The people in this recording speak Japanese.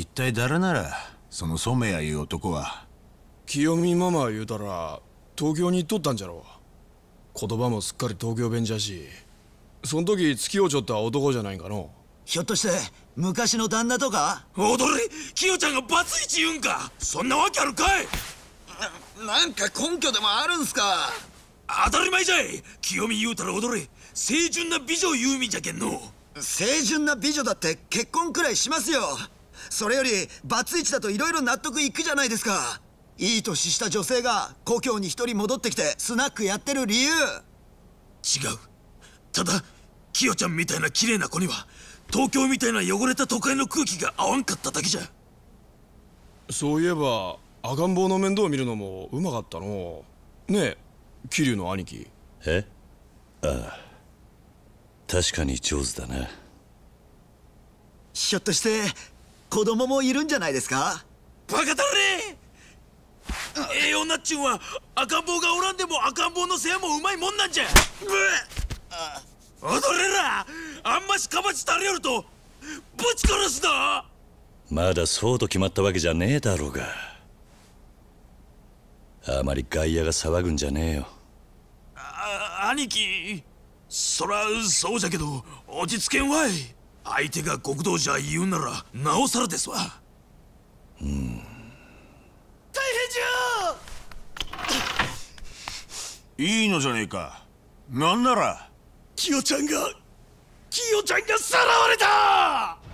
一体誰ならその染谷いう男は清美ママ言うたら東京に行っとったんじゃろう言葉もすっかり東京弁じゃしそん時付き合うちょった男じゃないんかのひょっとして昔の旦那とか踊り清ちゃんがバツイチ言うんかそんなわけあるかいなんか根拠でもあるんすか当たり前じゃい清美言うたら踊れ清純な美女言うみじゃけんの清純な美女だって結婚くらいしますよそれよりバツイチだといろいろ納得いくじゃないですかいい年した女性が故郷に一人戻ってきてスナックやってる理由違うただキヨちゃんみたいな綺麗な子には東京みたいな汚れた都会の空気が合わんかっただけじゃそういえば赤ん坊の面倒を見るのもうまかったのねえ桐生の兄貴えああ確かに上手だなひょっとして子供もいるんじゃないですかバカだれええなっちゅんは赤ん坊がおらんでも赤ん坊の世話もうまいもんなんじゃぶ踊れらあんましかばちたれよるとぶち殺すだまだそうと決まったわけじゃねえだろうがあまり外野が騒ぐんじゃねえよあ兄貴そらそうじゃけど落ち着けんわい相手が極道じゃ言うならなおさらですわうん大変じゃいいのじゃねえかなんならキヨちゃんがキヨちゃんがさらわれた